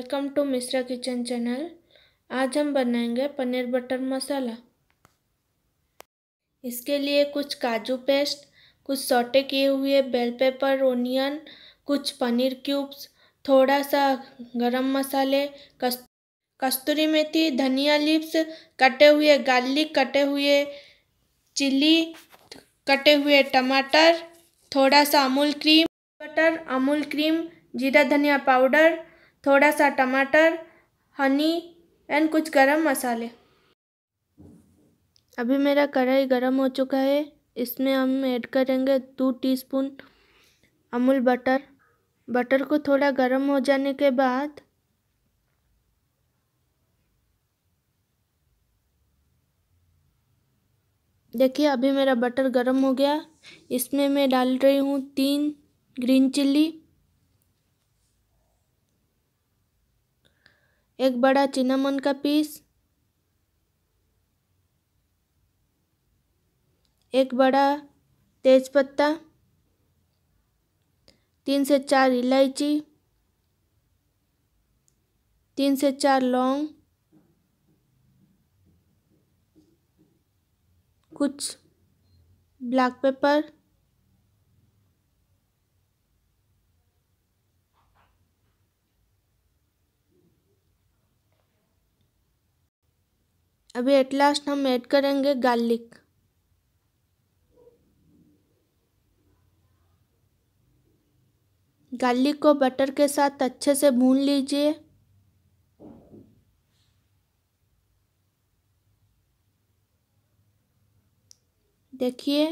welcome to Mishra kitchen channel आज हम बनाएंगे पनीर बटर मसाला इसके लिए कुछ काजू पेस्ट कुछ सोटे किए हुए बेल पेपर ओनियन कुछ पनीर क्यूब्स थोड़ा सा गरम मसाले कस्तूरी मेथी धनिया लिप्स कटे हुए गार्लिक कटे हुए चिल्ली कटे हुए टमाटर थोड़ा सा Amul cream butter Amul cream जीरा धनिया पाउडर थोड़ा सा टमाटर हनी एंड कुछ गरम मसाले अभी मेरा कढ़ाई गरम हो चुका है इसमें हम ऐड करेंगे दो टीस्पून अमूल बटर बटर को थोड़ा गरम हो जाने के बाद देखिए अभी मेरा बटर गरम हो गया इसमें मैं डाल रही हूँ तीन ग्रीन चिल्ली एक बड़ा चिनामन का पीस एक बड़ा तेज़पत्ता तीन से चार इलायची तीन से चार लौंग कुछ ब्लैक पेपर अभी एट लास्ट हम ऐड करेंगे गार्लिक गार्लिक को बटर के साथ अच्छे से भून लीजिए देखिए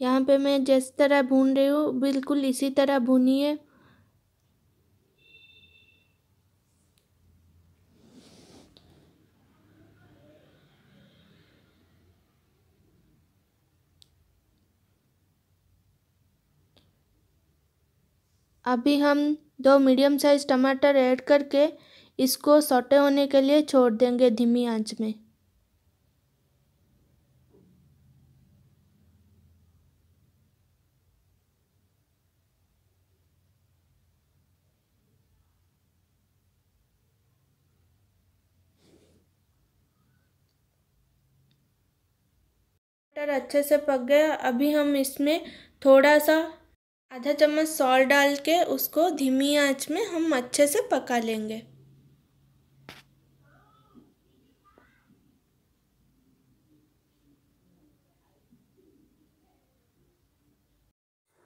यहाँ पे मैं जिस तरह भून रही हूँ बिल्कुल इसी तरह भूनिए अभी हम दो मीडियम साइज़ टमाटर ऐड करके इसको सोटे होने के लिए छोड़ देंगे धीमी आंच में टमाटर अच्छे से पक गया अभी हम इसमें थोड़ा सा आधा चम्मच सॉल्ट डाल के उसको धीमी आंच में हम अच्छे से पका लेंगे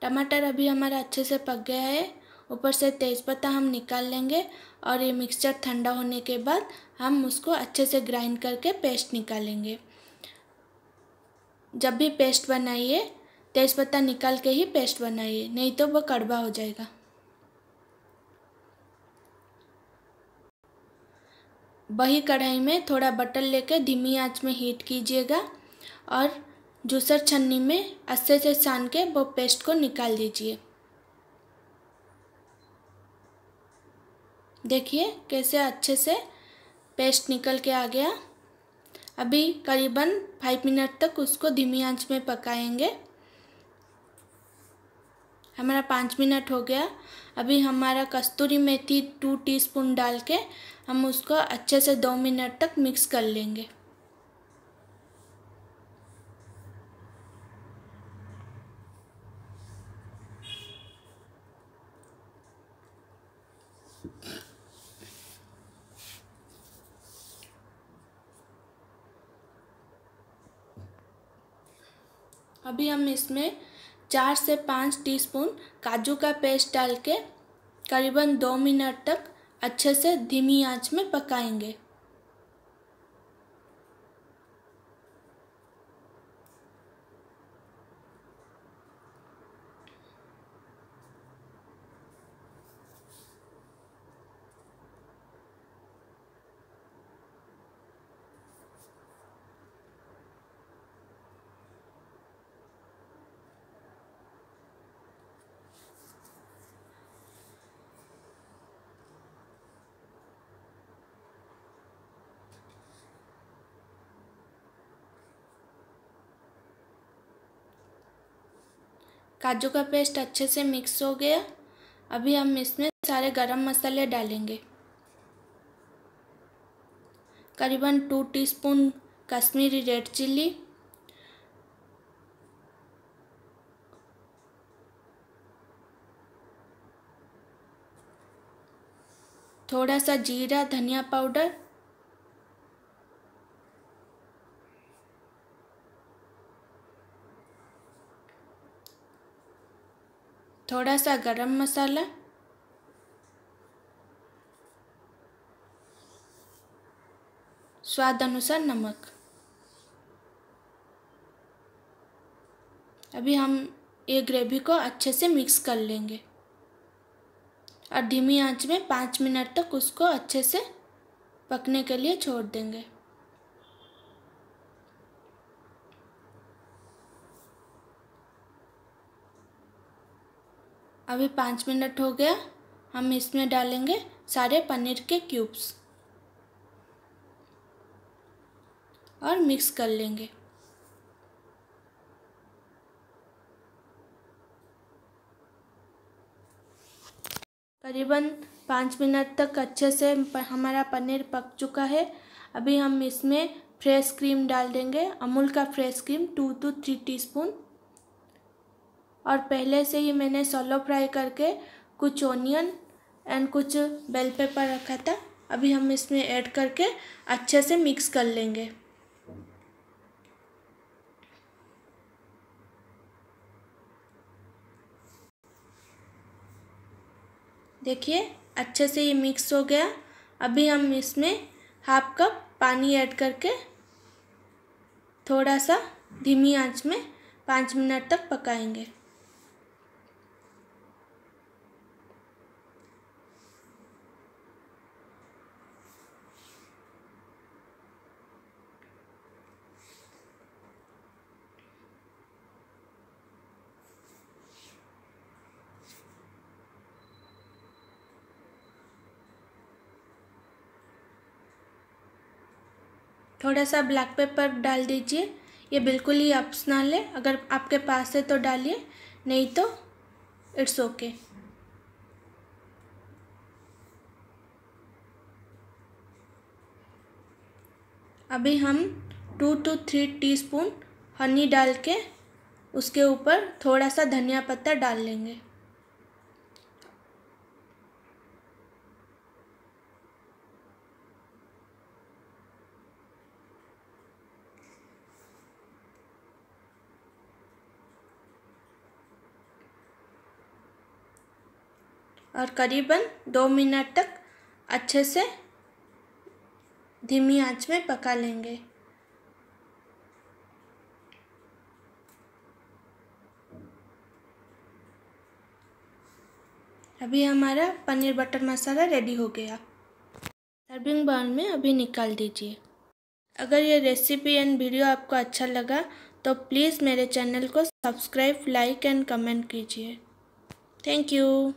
टमाटर अभी हमारा अच्छे से पक गया है ऊपर से तेज़पत्ता हम निकाल लेंगे और ये मिक्सचर ठंडा होने के बाद हम उसको अच्छे से ग्राइंड करके पेस्ट निकालेंगे जब भी पेस्ट बनाइए तेज़पत्ता निकाल के ही पेस्ट बनाइए नहीं तो वह कड़वा हो जाएगा वही कढ़ाई में थोड़ा बटर लेकर धीमी आंच में हीट कीजिएगा और जूसर छन्नी में अच्छे से सान के वो पेस्ट को निकाल दीजिए देखिए कैसे अच्छे से पेस्ट निकल के आ गया अभी करीबन फाइव मिनट तक उसको धीमी आंच में पकाएंगे हमारा पाँच मिनट हो गया अभी हमारा कस्तूरी मेथी टू टीस्पून डाल के हम उसको अच्छे से दो मिनट तक मिक्स कर लेंगे अभी हम इसमें चार से पाँच टीस्पून काजू का पेस्ट डाल के करीबन दो मिनट तक अच्छे से धीमी आंच में पकाएंगे काजू का पेस्ट अच्छे से मिक्स हो गया अभी हम इसमें सारे गरम मसाले डालेंगे करीबन two teaspoon Kashmiri red chilli थोड़ा सा जीरा धनिया पाउडर थोड़ा सा गरम मसाला स्वाद अनुसार नमक अभी हम ये ग्रेवी को अच्छे से मिक्स कर लेंगे और धीमी आंच में पाँच मिनट तक उसको अच्छे से पकने के लिए छोड़ देंगे अभी पाँच मिनट हो गया हम इसमें डालेंगे सारे पनीर के क्यूब्स और मिक्स कर लेंगे करीबन पाँच मिनट तक अच्छे से हमारा पनीर पक चुका है अभी हम इसमें फ्रेश क्रीम डाल देंगे अमूल का fresh cream two two three teaspoon और पहले से ही मैंने सोलो फ्राई करके कुछ ओनियन एंड कुछ बेल पेपर रखा था अभी हम इसमें ऐड करके अच्छे से मिक्स कर लेंगे देखिए अच्छे से ये मिक्स हो गया अभी हम इसमें हाफ कप पानी ऐड करके थोड़ा सा धीमी आंच में पाँच मिनट तक पकाएंगे थोड़ा सा ब्लैक पेपर डाल दीजिए ये बिल्कुल ही ऑप्शनल है अगर आपके पास है तो डालिए नहीं तो इट्स ओके अभी हम two two three teaspoon honey डाल के उसके ऊपर थोड़ा सा धनिया पत्ता डाल लेंगे और करीबन दो मिनट तक अच्छे से धीमी आंच में पका लेंगे अभी हमारा पनीर बटर मसाला रेडी हो गया सर्विंग बाउल में अभी निकाल दीजिए अगर ये रेसिपी एंड वीडियो आपको अच्छा लगा तो प्लीज़ मेरे चैनल को सब्सक्राइब लाइक एंड कमेंट कीजिए थैंक यू